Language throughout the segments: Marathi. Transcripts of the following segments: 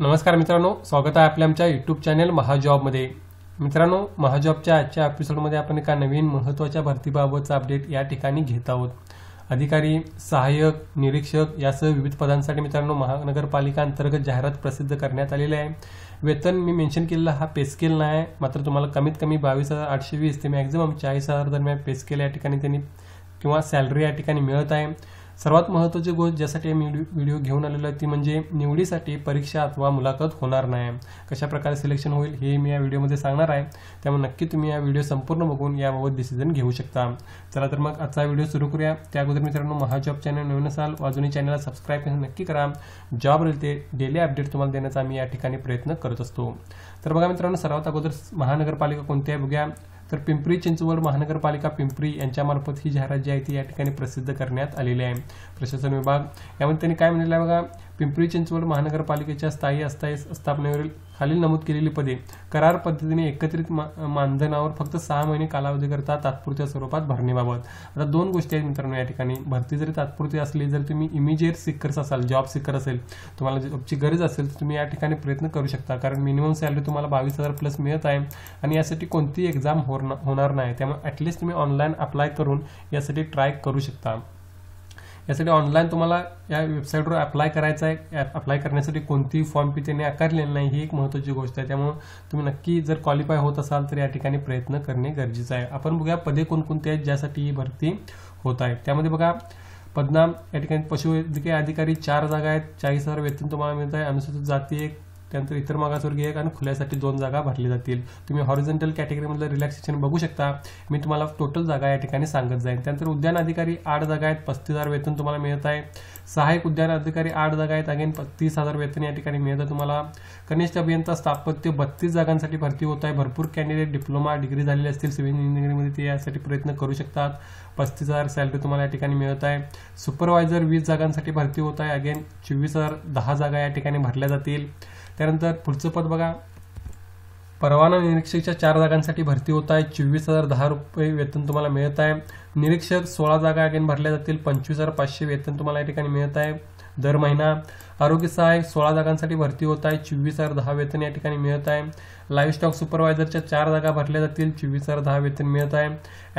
नमस्कार मित्रांनो स्वागत आहे आपल्या आमच्या युट्यूब चॅनल महाजॉबमध्ये मित्रांनो महाजॉबच्या आजच्या एपिसोडमध्ये आपण एका नवीन महत्त्वाच्या भरतीबाबतचा अपडेट या ठिकाणी घेत आहोत अधिकारी सहाय्यक निरीक्षक यासह विविध पदांसाठी मित्रांनो महानगरपालिका अंतर्गत जाहिरात प्रसिद्ध करण्यात आलेली आहे वेतन मी मेन्शन केलेला हा पेस्केल नाही मात्र तुम्हाला कमीत कमी बावीस हजार आठशे वीस ते मॅक्झिमम चाळीस हजार दरम्यान पेस्केल या ठिकाणी त्यांनी किंवा सॅलरी या ठिकाणी मिळत आहे सर्वात महत्त्वाची गोष्ट ज्यासाठी मी व्हिडिओ घेऊन आलेलो आहे ती म्हणजे निवडीसाठी परीक्षा अथवा मुलाखत होणार नाही कशा प्रकारे सिलेक्शन होईल हे मी या व्हिडिओमध्ये सांगणार आहे त्यामुळे नक्की तुम्ही या व्हिडिओ संपूर्ण बघून याबाबत डिसिजन घेऊ शकता चला तर मग आजचा व्हिडिओ सुरू करूया त्या अगोदर मित्रांनो महाजॉब चॅनल नवीन असाल अजूनही चॅनलला सबस्क्राईब करून नक्की करा जॉब रिलेटेड डेली अपडेट तुम्हाला देण्याचा आम्ही या ठिकाणी प्रयत्न करत असतो तर बघा मित्रांनो सर्वात अगोदर महानगरपालिका कोणत्याही बघूया तर पिंपरी चिंचवड महानगरपालिका पिंपरी यांच्यामार्फत ही जाहिरात जी आहे ती या ठिकाणी प्रसिद्ध करण्यात आलेली आहे प्रशासन विभाग यामध्ये त्यांनी काय म्हणलेलं आहे बघा पिंपरी चिंचवड महानगरपालिकेच्या स्थायी अस्थायी स्थापनेवरील खालील नमूद केलेली पदे करार पद्धतीने एकत्रित मानधनावर फक्त सहा महिने कालावधीकरता तात्पुरत्या स्वरूपात भरणेबाबत आता दोन गोष्टी आहेत मित्रांनो या ठिकाणी भरती जरी तात्पुरती असली जर तुम्ही इमिजिएट सिकर्स असाल जॉब सिकर असेल तुम्हाला जॉबची गरज असेल तर तुम्ही या ठिकाणी प्रयत्न करू शकता कारण मिनिमम सॅलरी तुम्हाला बावीस हजार प्लस मिळत आहे आणि यासाठी कोणतीही एक्झाम होणार होणार नाही त्यामुळे ॲटलिस्ट तुम्ही ऑनलाईन अप्लाय करून यासाठी ट्राय करू शकता यासाठी ऑनलाईन तुम्हाला या वेबसाईटवर अप्लाय करायचा आहे अप्लाय करण्यासाठी कोणतीही फॉर्म फी त्यांनी आकारलेली नाही ही एक महत्त्वाची गोष्ट आहे त्यामुळे तुम्ही नक्की जर क्वालिफाय होत असाल तर या ठिकाणी प्रयत्न करणे गरजेचं आहे आपण बघूया पदे कोणकोणते आहेत ज्यासाठी ही भरती होत आहे त्यामध्ये बघा पदनाम या ठिकाणी पशुवैद्यकीय अधिकारी चार जागा आहेत चाळीस हजार वेतन तुम्हाला मिळत आहे अनुसूचित जाती एक त्यानंतर इतर मागासवर्गीय एक आणि खुल्यासाठी दोन जागा भरल्या जातील तुम्ही हॉरिझॉन्टल कॅटेगरीमधलं रिलॅक्सेशन बघू शकता मी तुम्हाला टोटल जागा या ठिकाणी सांगत जाईन त्यानंतर उद्यान अधिकारी आठ जागा आहेत पस्तीस हजार वेतन तुम्हाला मिळत आहे सहाय्यक उद्यान अधिकारी आठ जागा आहेत अगेन तीस हजार वेतन या ठिकाणी मिळतं तुम्हाला कनिष्ठ अभियंता स्थापत्य बत्तीस जागांसाठी भरती होत आहे भरपूर कॅन्डिडेट डिप्लोमा डिग्री झालेले असतील सिव्हिल इंजिनिअरिंगमध्ये ते यासाठी प्रयत्न करू शकतात पस्तीस हजार सॅलरी तुम्हाला या ठिकाणी मिळत आहे सुपरवायझर वीस जागांसाठी भरती होत आहे अगेन चोवीस हजार दहा जागा या ठिकाणी भरल्या जातील त्यानंतर पुढचं पद बघा परवाना निरीक्षकच्या चार जागांसाठी भरती होत आहे चोवीस हजार दहा रुपये वेतन तुम्हाला मिळत आहे निरीक्षक सोळा जागा अगेन भरल्या जातील पंचवीस हजार पाचशे वेतन तुम्हाला या ठिकाणी मिळत आहे दर महिना आरोग्य सहायक सोळा जागांसाठी भरती होत आहे चोवीस हजार दहा वेतन या ठिकाणी मिळत आहे लाईव्ह स्टॉक सुपरवायझरच्या चार जागा भरल्या जातील चोवीस हजार दहा वेतन मिळत आहे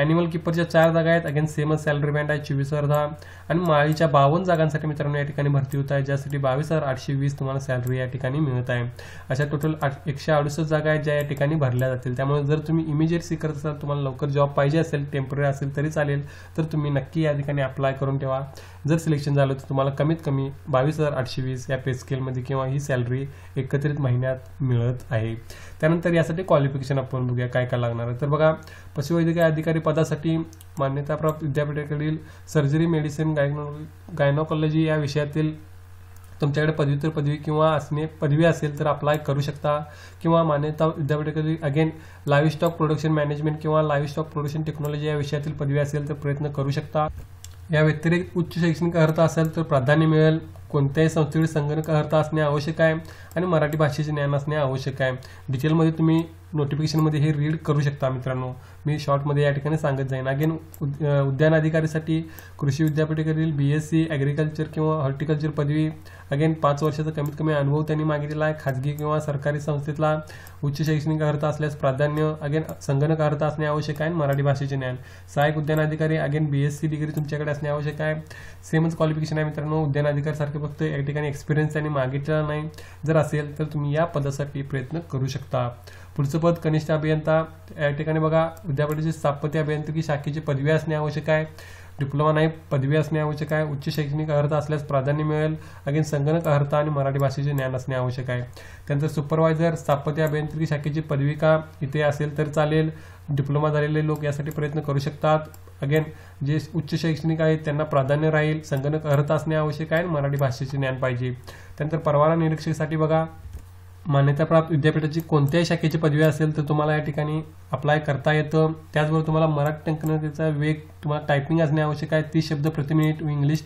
ॲनिमल किपरच्या चार जागा आहेत अगेन सेमच सॅलरी बँड आहे चोवीस हजार दहा आणि माळीच्या बावन्न जागांसाठी मित्रांनो या ठिकाणी भरती होत आहे ज्यासाठी बावीस हजार आठशे वीस तुम्हाला सॅलरी या ठिकाणी मिळत आहे अशा टोटल आठ एकशे अडुसष्ट जागा आहेत ज्या या ठिकाणी भरल्या जातील त्यामुळे जर तुम्ही सी करत असाल तुम्हाला लवकर जॉब पाहिजे असेल टेम्पररी असेल तरी चालेल तर तुम्ही नक्की या ठिकाणी अप्लाय करून ठेवा जर सिलेक्शन झालं तर तुम्हाला कमीत कमी बावीस हजार आठशे वीस या पे स्केलमध्ये किंवा ही सॅलरी एकत्रित महिन्यात मिळत आहे त्यानंतर यासाठी क्वालिफिकेशन आपण बघूया काय काय लागणार आहे तर बघा पशुवैद्यकीय अधिकारी पदासाठी मान्यताप्राप्त विद्यापीठाकडील सर्जरी मेडिसिन गायनो गायनोकॉलॉजी या विषयातील तुमच्याकडे पदव्युत्तर पदवी किंवा असणे पदवी असेल तर अप्लाय करू शकता किंवा मान्यता विद्यापीठाकडे again livestock production management किंवा लाईव्ह स्टॉक प्रोडक्शन टेक्नॉलॉजी या विषयातील पदवी असेल तर प्रयत्न करू शकता या व्यतिरिक्त उच्च शैक्षणिक अर्थ असेल तर प्राधान्य मिळेल कोणत्याही संस्थेकडे संगणक अर्थ असणे आवश्यक आहे आणि मराठी भाषेचे ज्ञान असणे आवश्यक आहे डिटेलमध्ये तुम्ही नोटिफिकेशनमध्ये हे रीड करू शकता मित्रांनो मी शॉर्टमध्ये या ठिकाणी सांगत जाईन अगेन उद उद्यान अधिकारीसाठी कृषी विद्यापीठाकडील बी एस सी ॲग्रिकल्चर किंवा हॉर्टिकल्चर पदवी अगेन पाच वर्षाचा कमीत कमी अनुभव त्यांनी मागितलेला आहे खाजगी किंवा सरकारी संस्थेतला उच्च शैक्षणिक अर्थ असल्यास प्राधान्य अगेन संगणक अर्हता असणे आवश्यक आहे मराठी भाषेचे ज्ञान सहाय्यक उद्यान अधिकारी again B S C degree तुमच्याकडे असणे आवश्यक आहे सेमच क्वालिफिकेशन आहे मित्रांनो उद्यान अधिकारीसारखे फक्त या ठिकाणी एक्सपिरियन्स त्यांनी मागितला नाही जर असेल तर तुम्ही या पदासाठी प्रयत्न करू शकता पुढचं पद कनिष्ठ अभियंता या ठिकाणी बघा विद्यापीठाची स्थापत्य अभियांत्रिकी शाखेची पदवी असणे आवश्यक आहे डिप्लोमा नाही पदवी असणे आवश्यक आहे उच्च शैक्षणिक अर्हता असल्यास प्राधान्य मिळेल अगेन संगणक अर्हता आणि मराठी भाषेचे ज्ञान असणे आवश्यक आहे त्यानंतर सुपरवायझर स्थापत्य अभियांत्रिकी शाखेची पदविका इथे असेल तर चालेल डिप्लोमा झालेले लोक यासाठी प्रयत्न करू शकतात अगेन जे उच्च शैक्षणिक आहेत त्यांना प्राधान्य राहील संगणक अर्हता असणे आवश्यक आहे मराठी भाषेचे ज्ञान पाहिजे त्यानंतर परवाना निरीक्षकसाठी बघा मान्यताप्राप्त विद्यापीठाची कोणत्याही शाखेची पदवी असेल तर तुम्हाला या ठिकाणी अप्लाय करता येतं त्याचबरोबर तुम्हाला मराठी टंकलेखनाचा वेग तुम्हाला टायपिंग असणे आवश्यक आहे तीस शब्द प्रति मिनिट इंग्लिश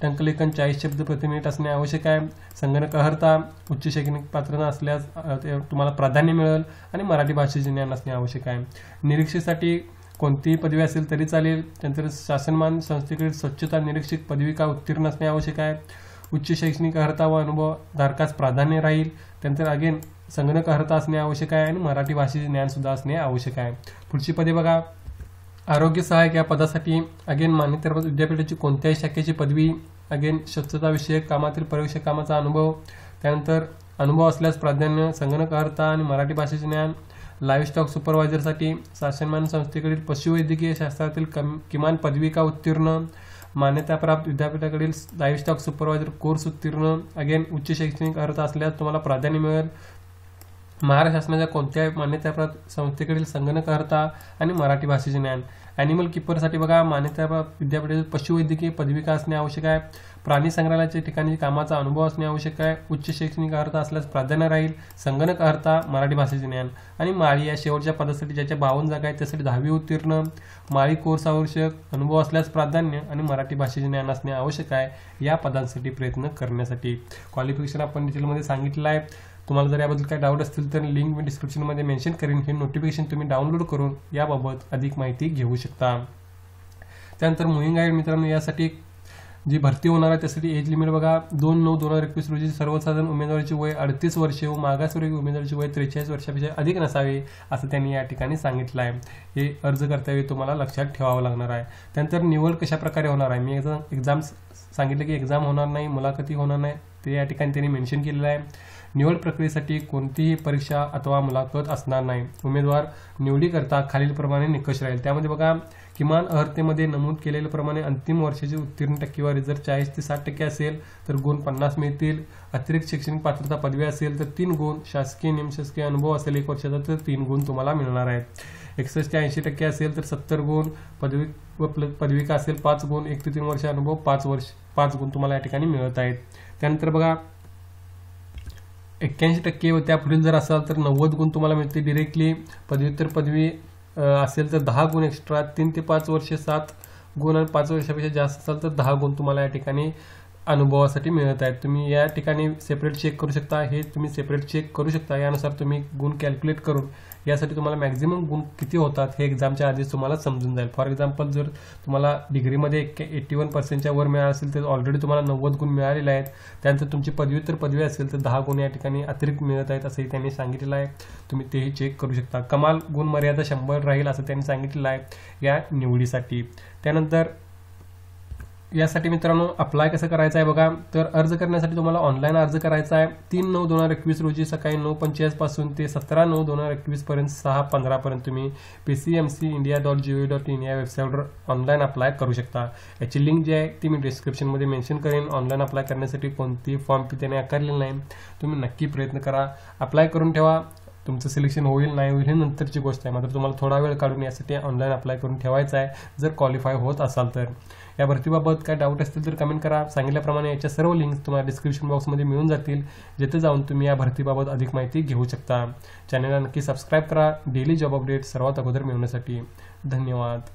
टंकलेखन चाळीस शब्द प्रति मिनिट असणे आवश्यक आहे संगणक अर्हता उच्च शैक्षणिक पात्रता असल्यास तुम्हाला प्राधान्य मिळेल आणि मराठी भाषेचे ज्ञान असणे आवश्यक आहे निरीक्षेसाठी कोणतीही पदवी असेल तरी चालेल त्यानंतर शासनमान संस्थेकडे स्वच्छता निरीक्षक पदवी का उत्तीर्ण असणे आवश्यक आहे उच्च शैक्षणिक अर्हता व अनुभव धारकास प्राधान्य राहील त्यानंतर अगेन संगणक अर्हता असणे आवश्यक आहे आणि मराठी भाषेचे ज्ञान सुद्धा असणे आवश्यक आहे पुढची पदे बघा आरोग्य सहायक या पदासाठी अगेन मान्यता विद्यापीठाची कोणत्याही शाखेची पदवी अगेन स्वच्छताविषयक कामातील परीक्षक कामाचा अनुभव त्यानंतर अनुभव असल्यास प्राधान्य संगणक अर्हता आणि मराठी भाषेचे ज्ञान लाईव्ह स्टॉक सुपरवायझरसाठी शासनमान संस्थेकडील पशुवैद्यकीय शास्त्रातील कम किमान पदवी का उत्तीर्ण मान्यताप्राप्त विद्यापीठाकडील स्टॉक सुपरवायझर कोर्स उत्तीर्ण अगेन उच्च शैक्षणिक अर्थ असल्यास तुम्हाला प्राधान्य मिळेल महाराष्ट्र शासनाच्या कोणत्याही मान्यताप्राप्त संस्थेकडील संगणक अर्था आणि मराठी भाषेचे ज्ञान ॲनिमल किपरसाठी बघा मान्यता विद्यापीठ पशुवैद्यकीय पदविका असणे आवश्यक आहे प्राणी संग्रहालयाच्या ठिकाणी कामाचा अनुभव असणे आवश्यक आहे उच्च शैक्षणिक अर्थ असल्यास प्राधान्य राहील संगणक अर्थ मराठी भाषेचे ज्ञान आणि माळी या शेवटच्या पदासाठी ज्याच्या बावन्न जागा आहेत त्यासाठी दहावी उत्तीर्ण माळी कोर्स आवश्यक अनुभव असल्यास प्राधान्य आणि मराठी भाषेचे ज्ञान असणे आवश्यक आहे या पदांसाठी प्रयत्न करण्यासाठी क्वालिफिकेशन आपण डिटेलमध्ये सांगितलं आहे तुम्हाला जर याबद्दल काय डाऊट असतील तर लिंक मी डिस्क्रिप्शनमध्ये मेन्शन करेन हे नोटिफिकेशन तुम्ही डाउनलोड करून याबाबत अधिक माहिती घेऊ शकता त्यानंतर मोहिम गाईड मित्रांनो यासाठी जी भरती होणार आहे त्यासाठी एज लिमिट बघा दोन नऊ दोन हजार एकवीस रोजी सर्वसाधारण उमेदवाराची वय अडतीस वर्षे व मागासवर्गीय उमेदवाराची वय त्रेचाळीस वर्षापेक्षा अधिक नसावे असं त्यांनी या ठिकाणी सांगितलं आहे हे अर्ज करतावेळी तुम्हाला लक्षात ठेवावं लागणार आहे त्यानंतर निवड कशाप्रकारे होणार आहे मी एकदा एक्झाम सांगितलं की एक्झाम होणार नाही मुलाखती होणार नाही ते या ठिकाणी त्यांनी मेन्शन केलेलं आहे निवड प्रक्रियेसाठी कोणतीही परीक्षा अथवा मुलाखत असणार नाही उमेदवार निवडीकरता खालीलप्रमाणे निकष राहील त्यामध्ये बघा किमान अर्हतेमध्ये नमूद केलेल्याप्रमाणे अंतिम वर्षाची उत्तीर्ण टक्केवारी जर चाळीस ते साठ टक्के असेल तर गुण पन्नास मिळतील अतिरिक्त शैक्षणिक पात्रता पदवी असेल तर तीन गुण शासकीय निमशासकीय अनुभव असेल एक वर्षाचा तर तीन गुण तुम्हाला मिळणार आहेत एकसष्ट ते ऐंशी टक्के असेल तर सत्तर गुण पदवी व पदविका असेल पाच गुण एक ते तीन वर्ष अनुभव पाच वर्ष पाच गुण तुम्हाला या ठिकाणी मिळत आहेत त्यानंतर बघा एक्क्याऐंशी टक्के व त्यापुढील जर असाल तर नव्वद गुण तुम्हाला मिळते डिरेक्टली पदव्युत्तर पदवी असेल तर दहा गुण एक्स्ट्रा तीन ते पाच वर्षे सात गुण आणि पाच वर्षापेक्षा जास्त असाल तर दहा गुण तुम्हाला या ठिकाणी अनुभवासाठी मिळत आहेत तुम्ही या ठिकाणी सेपरेट चेक करू शकता हे तुम्ही सेपरेट चेक करू शकता यानुसार तुम्ही गुण कॅल्क्युलेट करून यासाठी तुम्हाला मॅक्झिमम गुण किती होतात हे एक्झामच्या आधीच तुम्हाला समजून जाईल फॉर एक्झाम्पल जर तुम्हाला डिग्रीमध्ये एक एट्टी वन पर्सेंटच्या वर मिळाला असेल तर ऑलरेडी तुम्हाला नव्वद गुण मिळालेले आहेत त्यानंतर तुमची पदव्युत्तर पदवी असेल तर दहा गुण या ठिकाणी अतिरिक्त मिळत आहेत असंही त्यांनी सांगितलेलं आहे तुम्ही तेही चेक करू शकता कमाल गुण मर्यादा शंभर राहील असं त्यांनी सांगितलेलं आहे या निवडीसाठी त्यानंतर यासाठी मित्रांनो अप्लाय कसं करायचं आहे बघा तर अर्ज करण्यासाठी तुम्हाला ऑनलाईन अर्ज करायचा आहे तीन नऊ दोन हजार एकवीस रोजी सकाळी नऊ पंचेचाळीसपासून ते सतरा नऊ दोन हजार एकवीसपर्यंत सहा पंधरापर्यंत तुम्ही P C M C India dot G dot in या वेबसाईटवर ऑनलाईन अप्लाय करू शकता याची लिंक जी आहे ती मी डिस्क्रिप्शनमध्ये मेन्शन करेन ऑनलाईन अप्लाय करण्यासाठी कोणती फॉर्म त्याने आकारलेली नाही तुम्ही नक्की प्रयत्न करा अप्लाय करून ठेवा तुमचं सिलेक्शन होईल नाही होईल हे नंतरची गोष्ट आहे मात्र तुम्हाला थोडा वेळ काढून यासाठी ऑनलाईन अप्लाय करून ठेवायचं आहे जर क्वालिफाय होत असाल तर या भरतीबाबत काय डाऊट असतील तर कमेंट करा सांगितल्याप्रमाणे याच्या सर्व लिंक्स तुम्हाला डिस्क्रिप्शन बॉक्समध्ये मिळून जातील जिथे जाऊन तुम्ही या भरतीबाबत अधिक माहिती घेऊ शकता चॅनलला नक्की सबस्क्राईब करा डेली जॉब अपडेट सर्वात अगोदर मिळवण्यासाठी धन्यवाद